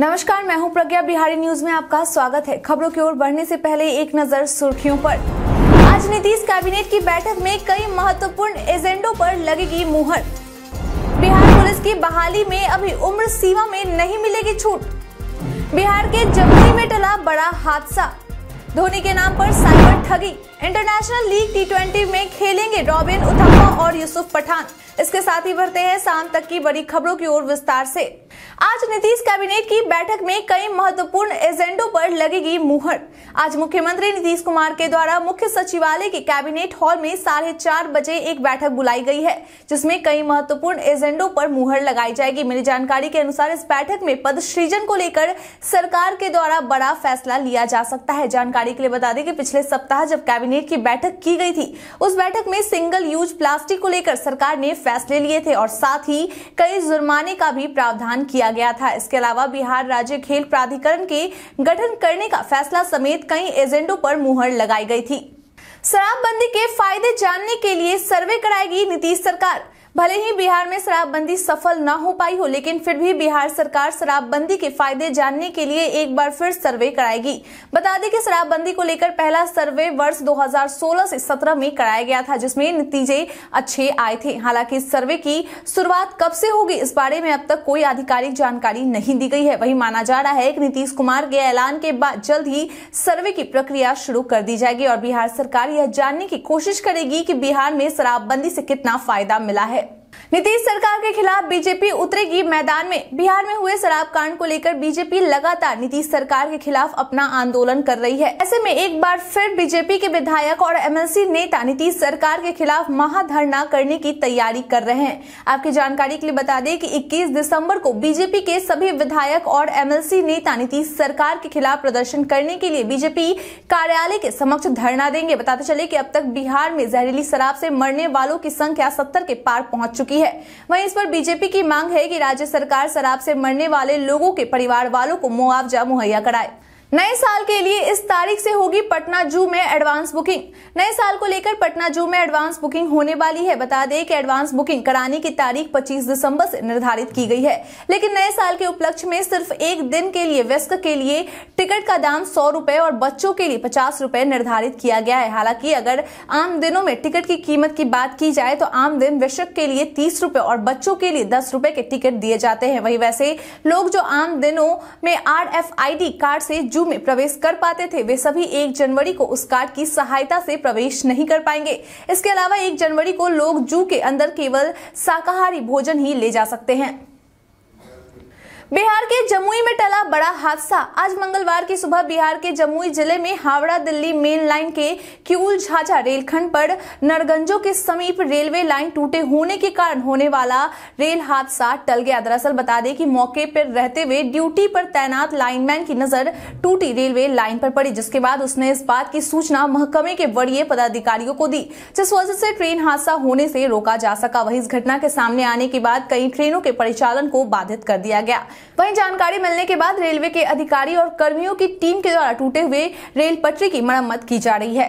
नमस्कार मैं हूं प्रज्ञा बिहारी न्यूज में आपका स्वागत है खबरों की ओर बढ़ने से पहले एक नजर सुर्खियों पर आज नीतीश कैबिनेट की बैठक में कई महत्वपूर्ण एजेंडों पर लगेगी मुहर बिहार पुलिस की बहाली में अभी उम्र सीमा में नहीं मिलेगी छूट बिहार के जमुई में टला बड़ा हादसा धोनी के नाम पर साइबर ठगी इंटरनेशनल लीग टी में खेलेंगे रॉबिन उथप्पा और यूसुफ पठान इसके साथ ही बढ़ते हैं शाम तक की बड़ी खबरों की ओर विस्तार से आज नीतीश कैबिनेट की बैठक में कई महत्वपूर्ण एजेंडों पर लगेगी मुहर आज मुख्यमंत्री नीतीश कुमार के द्वारा मुख्य सचिवालय के कैबिनेट हॉल में साढ़े चार बजे एक बैठक बुलाई गई है जिसमें कई महत्वपूर्ण एजेंडों पर मुहर लगाई जाएगी मिली जानकारी के अनुसार इस बैठक में पद सृजन को लेकर सरकार के द्वारा बड़ा फैसला लिया जा सकता है जानकारी के लिए बता दें कि पिछले सप्ताह जब कैबिनेट की बैठक की गई थी उस बैठक में सिंगल यूज प्लास्टिक को लेकर सरकार ने फैसले लिए थे और साथ ही कई जुर्माने का भी प्रावधान किया गया था इसके अलावा बिहार राज्य खेल प्राधिकरण के गठन करने का फैसला समेत कई एजेंडों पर मुहर लगाई गई थी शराबबंदी के फायदे जानने के लिए सर्वे कराएगी नीतीश सरकार भले ही बिहार में शराबबंदी सफल न हो पाई हो लेकिन फिर भी बिहार सरकार शराबबंदी के फायदे जानने के लिए एक बार फिर सर्वे कराएगी बता दें कि शराबबंदी को लेकर पहला सर्वे वर्ष 2016 से 17 में कराया गया था जिसमें नतीजे अच्छे आए थे हालांकि सर्वे की शुरुआत कब से होगी इस बारे में अब तक कोई आधिकारिक जानकारी नहीं दी गई है वही माना जा रहा है की नीतीश कुमार के ऐलान के बाद जल्द ही सर्वे की प्रक्रिया शुरू कर दी जाएगी और बिहार सरकार यह जानने की कोशिश करेगी की बिहार में शराबबंदी से कितना फायदा मिला है नीतीश सरकार के खिलाफ बीजेपी उतरेगी मैदान में बिहार में हुए शराब कांड को लेकर बीजेपी लगातार नीतीश सरकार के खिलाफ अपना आंदोलन कर रही है ऐसे में एक बार फिर बीजेपी के विधायक और एमएलसी नेता नीतीश सरकार के खिलाफ महाधरना करने की तैयारी कर रहे हैं आपकी जानकारी के लिए बता दें कि 21 दिसंबर को बीजेपी के सभी विधायक और एमएलसी नेता नीतीश सरकार के खिलाफ प्रदर्शन करने के लिए बीजेपी कार्यालय के समक्ष धरना देंगे बताते चले की अब तक बिहार में जहरीली शराब से मरने वालों की संख्या सत्तर के पार पहुंच चुकी है रही है वहीं इस पर बीजेपी की मांग है कि राज्य सरकार शराब से मरने वाले लोगों के परिवार वालों को मुआवजा मुहैया कराए नए साल के लिए इस तारीख से होगी पटना जू में एडवांस बुकिंग नए साल को लेकर पटना जू में एडवांस बुकिंग होने वाली है बता दें कि एडवांस बुकिंग कराने की तारीख 25 दिसंबर से निर्धारित की गई है लेकिन नए साल के उपलक्ष्य में सिर्फ एक दिन के लिए व्यस्क के लिए टिकट का दाम सौ रूपये और बच्चों के लिए पचास रूपये निर्धारित किया गया है हालांकि अगर आम दिनों में टिकट की कीमत की बात की जाए तो आम दिन व्यस्क के लिए तीस रूपये और बच्चों के लिए दस रूपये के टिकट दिए जाते हैं वही वैसे लोग जो आम दिनों में आर कार्ड से जू में प्रवेश कर पाते थे वे सभी एक जनवरी को उस कार्ड की सहायता से प्रवेश नहीं कर पाएंगे इसके अलावा एक जनवरी को लोग जू के अंदर केवल शाकाहारी भोजन ही ले जा सकते हैं बिहार के जमुई में टला बड़ा हादसा आज मंगलवार की सुबह बिहार के जमुई जिले में हावड़ा दिल्ली मेन लाइन के क्यूल झाझा रेलखंड पर नरगंजों के समीप रेलवे लाइन टूटे होने के कारण होने वाला रेल हादसा टल गया दरअसल बता दें कि मौके पर रहते हुए ड्यूटी पर तैनात लाइनमैन की नजर टूटी रेलवे लाइन पर पड़ी जिसके बाद उसने इस बात की सूचना महकमे के वरीय पदाधिकारियों को दी जिस वजह से ट्रेन हादसा होने से रोका जा सका वही इस घटना के सामने आने के बाद कई ट्रेनों के परिचालन को बाधित कर दिया गया वहीं जानकारी मिलने के बाद रेलवे के अधिकारी और कर्मियों की टीम के द्वारा टूटे हुए रेल पटरी की मरम्मत की जा रही है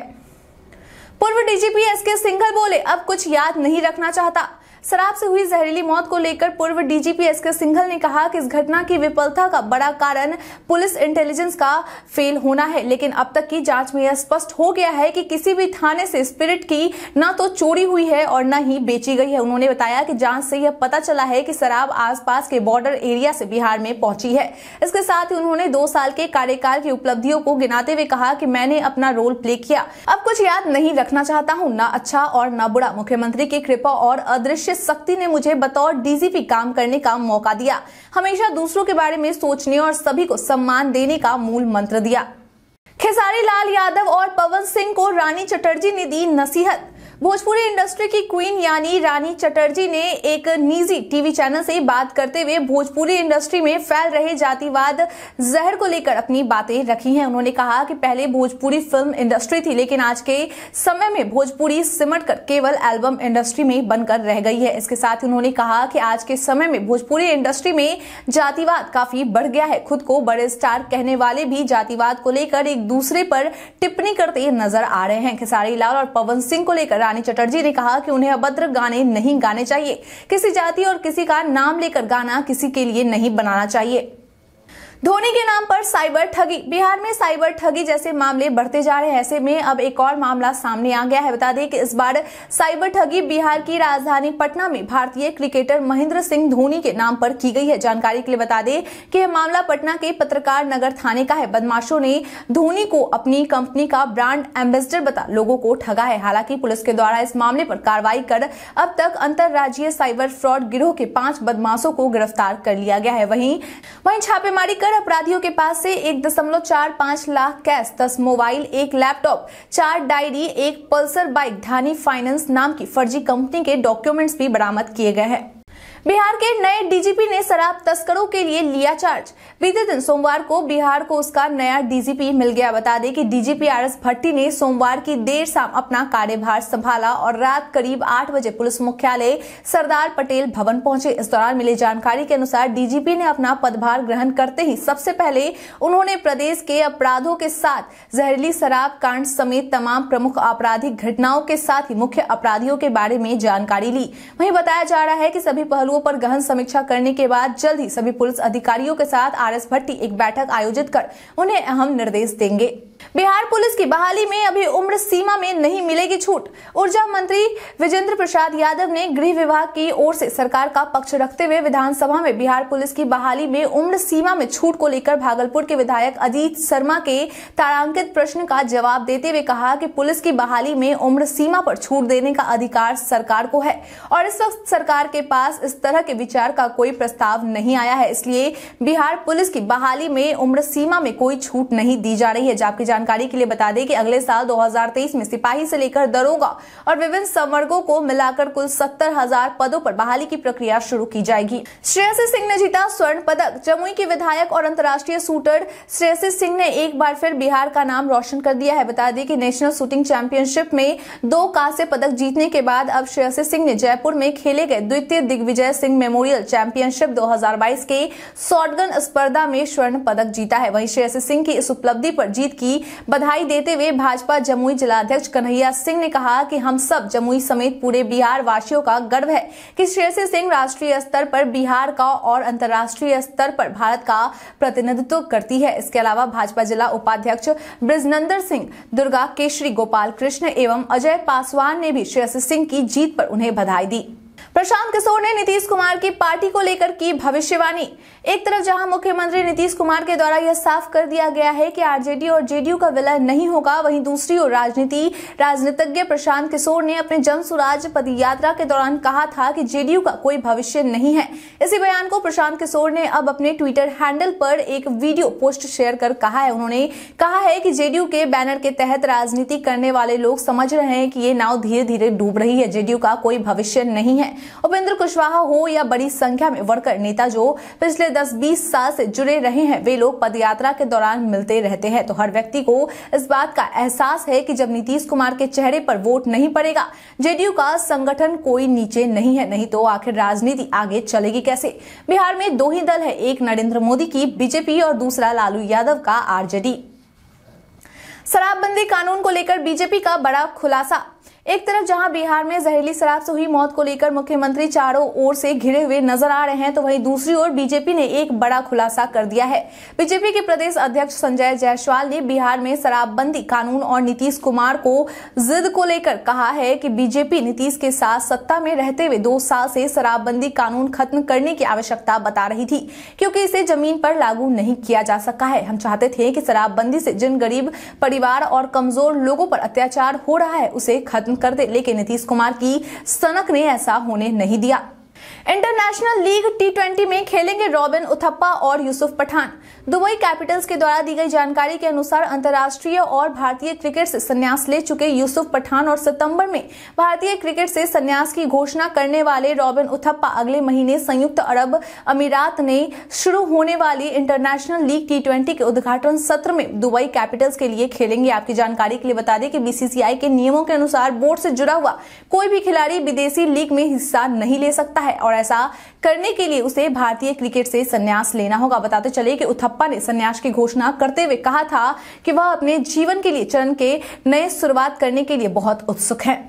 पूर्व डीजीपी एस के सिंघल बोले अब कुछ याद नहीं रखना चाहता शराब से हुई जहरीली मौत को लेकर पूर्व डीजीपी एस के सिंघल ने कहा कि इस घटना की विफलता का बड़ा कारण पुलिस इंटेलिजेंस का फेल होना है लेकिन अब तक की जांच में यह स्पष्ट हो गया है कि किसी भी थाने से स्पिरिट की न तो चोरी हुई है और न ही बेची गई है उन्होंने बताया कि जांच से यह पता चला है कि शराब आसपास के बॉर्डर एरिया से बिहार में पहुंची है इसके साथ ही उन्होंने दो साल के कार्यकाल की उपलब्धियों को गिनाते हुए कहा कि मैंने अपना रोल प्ले किया अब कुछ याद नहीं रखना चाहता हूँ न अच्छा और न बुरा मुख्यमंत्री की कृपा और अदृश्य अभिषेक शक्ति ने मुझे बतौर डीजीपी काम करने का मौका दिया हमेशा दूसरों के बारे में सोचने और सभी को सम्मान देने का मूल मंत्र दिया खेसारी लाल यादव और पवन सिंह को रानी चटर्जी ने दी नसीहत भोजपुरी इंडस्ट्री की क्वीन यानी रानी चटर्जी ने एक निजी टीवी चैनल से बात करते हुए भोजपुरी इंडस्ट्री में फैल रहे जातिवाद जहर को लेकर अपनी बातें रखी हैं उन्होंने कहा कि पहले भोजपुरी फिल्म इंडस्ट्री थी लेकिन आज के समय में भोजपुरी सिमट कर केवल एल्बम इंडस्ट्री में बनकर रह गई है इसके साथ ही उन्होंने कहा कि आज के समय में भोजपुरी इंडस्ट्री में जातिवाद काफी बढ़ गया है खुद को बड़े स्टार कहने वाले भी जातिवाद को लेकर एक दूसरे पर टिप्पणी करते नजर आ रहे हैं खेसारी लाल और पवन सिंह को लेकर रानी चटर्जी ने कहा कि उन्हें अभद्र गाने नहीं गाने चाहिए किसी जाति और किसी का नाम लेकर गाना किसी के लिए नहीं बनाना चाहिए धोनी के नाम पर साइबर ठगी बिहार में साइबर ठगी जैसे मामले बढ़ते जा रहे हैं ऐसे में अब एक और मामला सामने आ गया है बता दें कि इस बार साइबर ठगी बिहार की राजधानी पटना में भारतीय क्रिकेटर महेंद्र सिंह धोनी के नाम पर की गई है जानकारी के लिए बता दें कि यह मामला पटना के पत्रकार नगर थाने का है बदमाशों ने धोनी को अपनी कंपनी का ब्रांड एम्बेसडर बता लोगों को ठगा है हालांकि पुलिस के द्वारा इस मामले पर कार्रवाई कर अब तक अंतर्राज्यीय साइबर फ्रॉड गिरोह के पांच बदमाशों को गिरफ्तार कर लिया गया है वहीं वहीं छापेमारी कर उधर अपराधियों के पास से एक दशमलव चार पाँच लाख कैश दस मोबाइल एक लैपटॉप चार डायरी एक पल्सर बाइक धानी फाइनेंस नाम की फर्जी कंपनी के डॉक्यूमेंट्स भी बरामद किए गए हैं बिहार के नए डीजीपी ने शराब तस्करों के लिए लिया चार्ज बीते दिन सोमवार को बिहार को उसका नया डीजीपी मिल गया बता दें कि डीजीपी आर एस भट्टी ने सोमवार की देर शाम अपना कार्यभार संभाला और रात करीब आठ बजे पुलिस मुख्यालय सरदार पटेल भवन पहुंचे इस दौरान मिली जानकारी के अनुसार डीजीपी ने अपना पदभार ग्रहण करते ही सबसे पहले उन्होंने प्रदेश के अपराधों के साथ जहरीली शराब कांड समेत तमाम प्रमुख आपराधिक घटनाओं के साथ ही मुख्य अपराधियों के बारे में जानकारी ली वही बताया जा रहा है की सभी पहलू पहलुओं पर गहन समीक्षा करने के बाद जल्द ही सभी पुलिस अधिकारियों के साथ आर एस भट्टी एक बैठक आयोजित कर उन्हें अहम निर्देश देंगे बिहार पुलिस की बहाली में अभी उम्र सीमा में नहीं मिलेगी छूट ऊर्जा मंत्री विजेंद्र प्रसाद यादव ने गृह विभाग की ओर से सरकार का पक्ष रखते हुए विधानसभा में बिहार पुलिस की बहाली में उम्र सीमा में छूट को लेकर भागलपुर के विधायक अजीत शर्मा के तारांकित प्रश्न का जवाब देते हुए कहा कि पुलिस की बहाली में उम्र सीमा पर छूट देने का अधिकार सरकार को है और इस वक्त सरकार के पास इस तरह के विचार का कोई प्रस्ताव नहीं आया है इसलिए बिहार पुलिस की बहाली में उम्र सीमा में कोई छूट नहीं दी जा रही है जबकि जानकारी के लिए बता दें कि अगले साल 2023 में सिपाही से लेकर दरोगा और विभिन्न संवर्गों को मिलाकर कुल सत्तर हजार पदों पर बहाली की प्रक्रिया शुरू की जाएगी श्रेयसी सिंह ने जीता स्वर्ण पदक जमुई के विधायक और अंतर्राष्ट्रीय शूटर श्रेयसी सिंह ने एक बार फिर बिहार का नाम रोशन कर दिया है बता दें कि नेशनल शूटिंग चैंपियनशिप में दो कांस्य पदक जीतने के बाद अब श्रेयसी सिंह ने जयपुर में खेले गए द्वितीय दिग्विजय सिंह मेमोरियल चैंपियनशिप दो के शॉर्टगन स्पर्धा में स्वर्ण पदक जीता है वहीं श्रेयसी सिंह की इस उपलब्धि पर जीत की बधाई देते हुए भाजपा जमुई जिलाध्यक्ष कन्हैया सिंह ने कहा कि हम सब जमुई समेत पूरे बिहार वासियों का गर्व है कि शेर सिंह राष्ट्रीय स्तर पर बिहार का और अंतर्राष्ट्रीय स्तर पर भारत का प्रतिनिधित्व करती है इसके अलावा भाजपा जिला उपाध्यक्ष ब्रजनंदर सिंह दुर्गा केशरी गोपाल कृष्ण एवं अजय पासवान ने भी श्रेयसी सिंह की जीत पर उन्हें बधाई दी प्रशांत किशोर ने नीतीश कुमार की पार्टी को लेकर की भविष्यवाणी एक तरफ जहां मुख्यमंत्री नीतीश कुमार के द्वारा यह साफ कर दिया गया है कि आरजेडी और जेडीयू का विलय नहीं होगा वहीं दूसरी ओर राजनीति राजनीतिज्ञ प्रशांत किशोर ने अपने जन स्वराज पदयात्रा के दौरान कहा था कि जेडीयू का कोई भविष्य नहीं है इसी बयान को प्रशांत किशोर ने अब अपने ट्विटर हैंडल पर एक वीडियो पोस्ट शेयर कर कहा है उन्होंने कहा है कि जेडीयू के बैनर के तहत राजनीति करने वाले लोग समझ रहे हैं कि ये नाव धीरे धीरे डूब रही है जेडीयू का कोई भविष्य नहीं है उपेंद्र कुशवाहा हो या बड़ी संख्या में वर्कर नेता जो पिछले 10-20 साल से जुड़े रहे हैं वे लोग पदयात्रा के दौरान मिलते रहते हैं तो हर व्यक्ति को इस बात का एहसास है कि जब नीतीश कुमार के चेहरे पर वोट नहीं पड़ेगा जेडीयू का संगठन कोई नीचे नहीं है नहीं तो आखिर राजनीति आगे चलेगी कैसे बिहार में दो ही दल है एक नरेंद्र मोदी की बीजेपी और दूसरा लालू यादव का आरजेडी शराबबंदी कानून को लेकर बीजेपी का बड़ा खुलासा एक तरफ जहां बिहार में जहरीली शराब से हुई मौत को लेकर मुख्यमंत्री चारों ओर से घिरे हुए नजर आ रहे हैं तो वहीं दूसरी ओर बीजेपी ने एक बड़ा खुलासा कर दिया है बीजेपी के प्रदेश अध्यक्ष संजय जायसवाल ने बिहार में शराबबंदी कानून और नीतीश कुमार को जिद को लेकर कहा है कि बीजेपी नीतीश के साथ सत्ता में रहते हुए दो साल से शराबबंदी कानून खत्म करने की आवश्यकता बता रही थी क्योंकि इसे जमीन पर लागू नहीं किया जा सका है हम चाहते थे कि शराबबंदी से जिन गरीब परिवार और कमजोर लोगों पर अत्याचार हो रहा है उसे खत्म खत्म कर दे लेकिन नीतीश कुमार की सनक ने ऐसा होने नहीं दिया इंटरनेशनल लीग टी में खेलेंगे रॉबिन उथप्पा और यूसुफ पठान दुबई कैपिटल्स के द्वारा दी गई जानकारी के अनुसार अंतर्राष्ट्रीय और भारतीय क्रिकेट से संन्यास ले चुके यूसुफ पठान और सितंबर में भारतीय क्रिकेट से संन्यास की घोषणा करने वाले रॉबिन उथप्पा अगले महीने संयुक्त अरब अमीरात ने शुरू होने वाली इंटरनेशनल लीग टी के उद्घाटन सत्र में दुबई कैपिटल्स के लिए खेलेंगे आपकी जानकारी के लिए बता दें कि बीसीसीआई के नियमों के अनुसार बोर्ड से जुड़ा हुआ कोई भी खिलाड़ी विदेशी लीग में हिस्सा नहीं ले सकता है और ऐसा करने के लिए उसे भारतीय क्रिकेट से संन्यास लेना होगा बताते चले कि उथप्पा थप्पा ने संन्यास की घोषणा करते हुए कहा था कि वह अपने जीवन के लिए चरण के नए शुरुआत करने के लिए बहुत उत्सुक हैं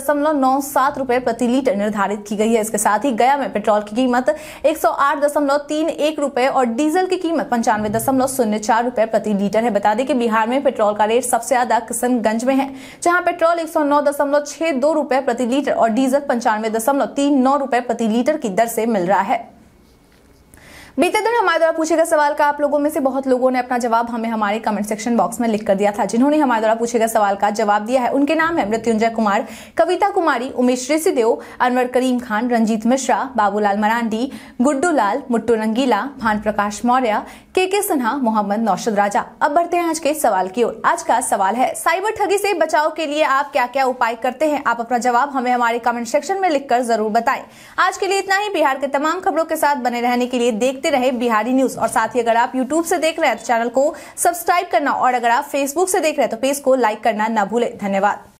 दशमलव नौ सात रूपए प्रति लीटर निर्धारित की गई है इसके साथ ही गया में पेट्रोल की कीमत एक सौ आठ दशमलव तीन एक रूपए और डीजल की कीमत पंचानवे दशमलव शून्य चार रूपए प्रति लीटर है बता दें कि बिहार में पेट्रोल का रेट सबसे ज्यादा किशनगंज में है जहां पेट्रोल एक सौ नौ दशमलव छह दो रूपए प्रति लीटर और डीजल पंचानवे दशमलव तीन नौ रूपए प्रति लीटर की दर से मिल रहा है बीते दिन हमारे द्वारा पूछे गए सवाल का आप लोगों में से बहुत लोगों ने अपना जवाब हमें हमारे कमेंट सेक्शन बॉक्स में लिख कर दिया था जिन्होंने हमारे द्वारा पूछे गए सवाल का जवाब दिया है उनके नाम है मृत्युंजय कुमार कविता कुमारी उमेश ऋषिदेव अनवर करीम खान रंजीत मिश्रा बाबूलाल मरांडी गुड्डू लाल मुट्टू रंगीला भान प्रकाश मौर्य के के सिन्हा मोहम्मद नौशद राजा अब बढ़ते हैं आज के सवाल की ओर आज का सवाल है साइबर ठगी से बचाव के लिए आप क्या क्या उपाय करते हैं आप अपना जवाब हमें हमारे कमेंट सेक्शन में लिखकर जरूर बताएं आज के लिए इतना ही बिहार के तमाम खबरों के साथ बने रहने के लिए देखते रहे बिहारी न्यूज और साथ ही अगर आप यूट्यूब से देख रहे हैं तो चैनल को सब्सक्राइब करना और अगर आप फेसबुक से देख रहे हैं तो पेज को लाइक करना न भूले धन्यवाद